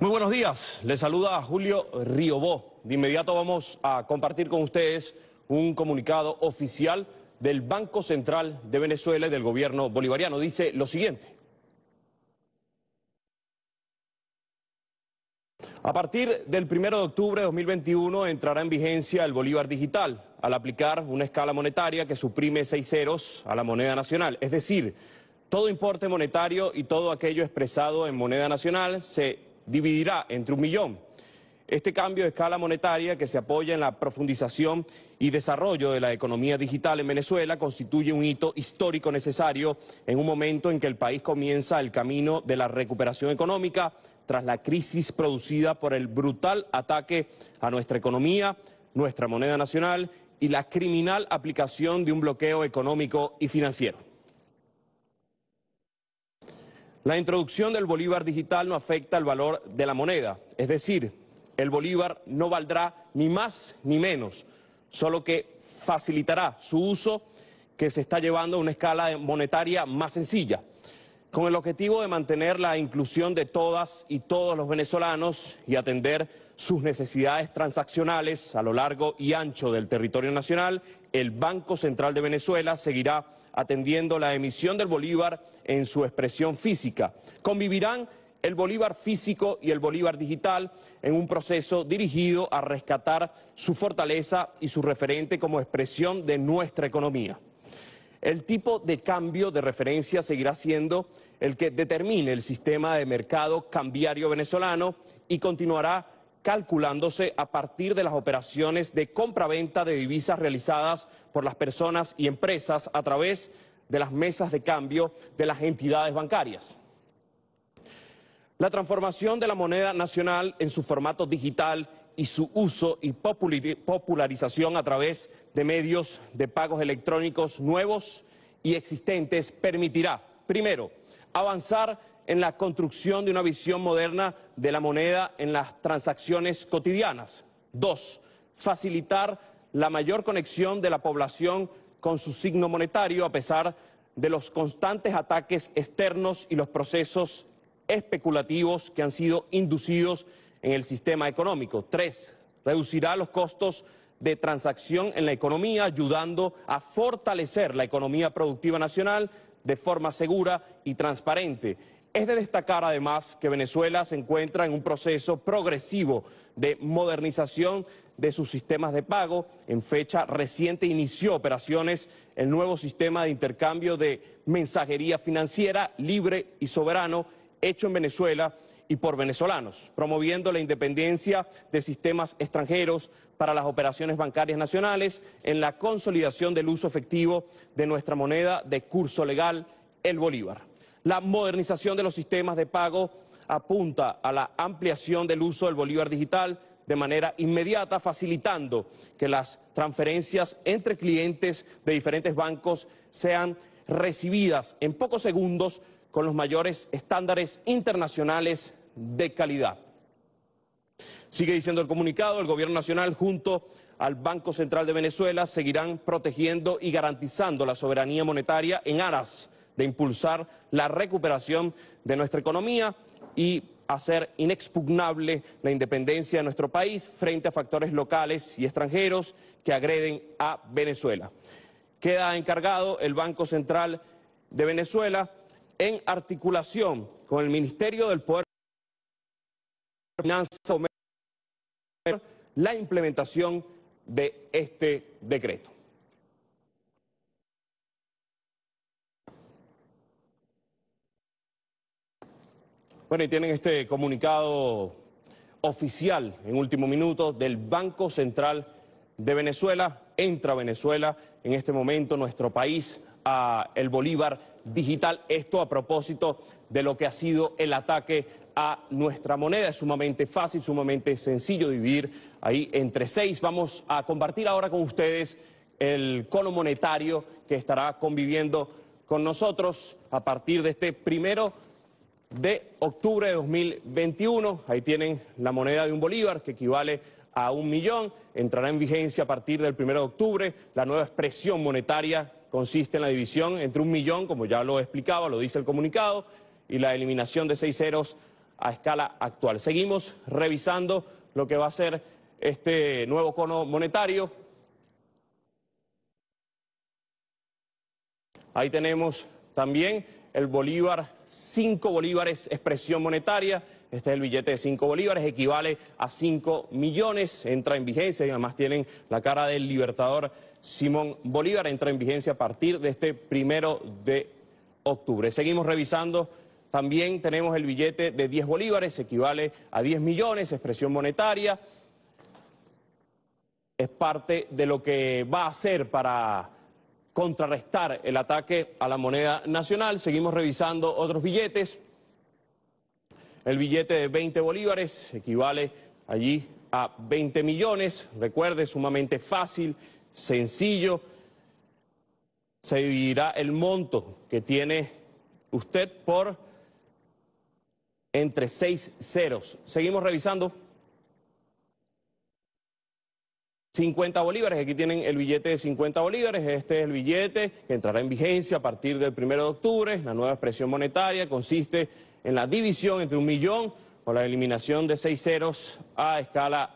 Muy buenos días, les saluda Julio Riobó. De inmediato vamos a compartir con ustedes un comunicado oficial del Banco Central de Venezuela y del gobierno bolivariano. Dice lo siguiente. A partir del 1 de octubre de 2021 entrará en vigencia el Bolívar Digital al aplicar una escala monetaria que suprime seis ceros a la moneda nacional. Es decir, todo importe monetario y todo aquello expresado en moneda nacional se dividirá entre un millón. Este cambio de escala monetaria que se apoya en la profundización y desarrollo de la economía digital en Venezuela constituye un hito histórico necesario en un momento en que el país comienza el camino de la recuperación económica tras la crisis producida por el brutal ataque a nuestra economía, nuestra moneda nacional y la criminal aplicación de un bloqueo económico y financiero. La introducción del bolívar digital no afecta al valor de la moneda, es decir, el bolívar no valdrá ni más ni menos, solo que facilitará su uso que se está llevando a una escala monetaria más sencilla con el objetivo de mantener la inclusión de todas y todos los venezolanos y atender sus necesidades transaccionales a lo largo y ancho del territorio nacional, el Banco Central de Venezuela seguirá atendiendo la emisión del bolívar en su expresión física. Convivirán el bolívar físico y el bolívar digital en un proceso dirigido a rescatar su fortaleza y su referente como expresión de nuestra economía. El tipo de cambio de referencia seguirá siendo el que determine el sistema de mercado cambiario venezolano y continuará calculándose a partir de las operaciones de compraventa de divisas realizadas por las personas y empresas a través de las mesas de cambio de las entidades bancarias. La transformación de la moneda nacional en su formato digital y su uso y popularización a través de medios de pagos electrónicos nuevos y existentes permitirá, primero, avanzar en la construcción de una visión moderna de la moneda en las transacciones cotidianas. Dos, facilitar la mayor conexión de la población con su signo monetario a pesar de los constantes ataques externos y los procesos especulativos que han sido inducidos en el sistema económico. Tres, reducirá los costos de transacción en la economía, ayudando a fortalecer la economía productiva nacional de forma segura y transparente. Es de destacar además que Venezuela se encuentra en un proceso progresivo de modernización de sus sistemas de pago. En fecha reciente inició operaciones el nuevo sistema de intercambio de mensajería financiera libre y soberano hecho en Venezuela y por venezolanos, promoviendo la independencia de sistemas extranjeros para las operaciones bancarias nacionales en la consolidación del uso efectivo de nuestra moneda de curso legal, el Bolívar. La modernización de los sistemas de pago apunta a la ampliación del uso del Bolívar digital de manera inmediata, facilitando que las transferencias entre clientes de diferentes bancos sean recibidas en pocos segundos con los mayores estándares internacionales de calidad. Sigue diciendo el comunicado, el Gobierno Nacional junto al Banco Central de Venezuela seguirán protegiendo y garantizando la soberanía monetaria en aras de impulsar la recuperación de nuestra economía y hacer inexpugnable la independencia de nuestro país frente a factores locales y extranjeros que agreden a Venezuela. Queda encargado el Banco Central de Venezuela en articulación con el Ministerio del Poder la implementación de este decreto. Bueno, y tienen este comunicado oficial en último minuto del Banco Central de Venezuela. Entra Venezuela en este momento, nuestro país, a el Bolívar digital. Esto a propósito de lo que ha sido el ataque nuestra moneda. Es sumamente fácil, sumamente sencillo dividir ahí entre seis. Vamos a compartir ahora con ustedes el cono monetario que estará conviviendo con nosotros a partir de este primero de octubre de 2021. Ahí tienen la moneda de un bolívar que equivale a un millón. Entrará en vigencia a partir del primero de octubre. La nueva expresión monetaria consiste en la división entre un millón, como ya lo explicaba, lo dice el comunicado, y la eliminación de seis ceros a escala actual. Seguimos revisando lo que va a ser este nuevo cono monetario. Ahí tenemos también el bolívar, 5 bolívares expresión monetaria. Este es el billete de 5 bolívares, equivale a 5 millones, entra en vigencia y además tienen la cara del libertador Simón Bolívar, entra en vigencia a partir de este primero de octubre. Seguimos revisando también tenemos el billete de 10 bolívares, equivale a 10 millones, expresión monetaria. Es parte de lo que va a hacer para contrarrestar el ataque a la moneda nacional. Seguimos revisando otros billetes. El billete de 20 bolívares equivale allí a 20 millones. Recuerde, sumamente fácil, sencillo. Se dividirá el monto que tiene usted por entre seis ceros. Seguimos revisando. 50 bolívares, aquí tienen el billete de 50 bolívares, este es el billete que entrará en vigencia a partir del 1 de octubre, la nueva expresión monetaria consiste en la división entre un millón o la eliminación de seis ceros a escala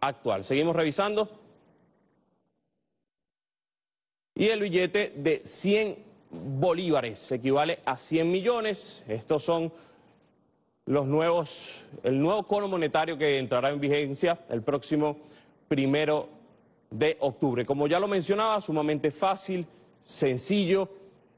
actual. Seguimos revisando. Y el billete de 100 bolívares equivale a 100 millones, estos son los nuevos, el nuevo cono monetario que entrará en vigencia el próximo primero de octubre. Como ya lo mencionaba, sumamente fácil, sencillo,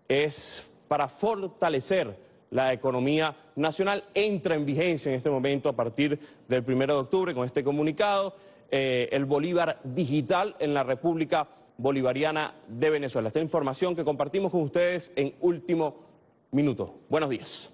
es para fortalecer la economía nacional. Entra en vigencia en este momento a partir del primero de octubre con este comunicado eh, el Bolívar digital en la República Bolivariana de Venezuela. Esta información que compartimos con ustedes en último minuto. Buenos días.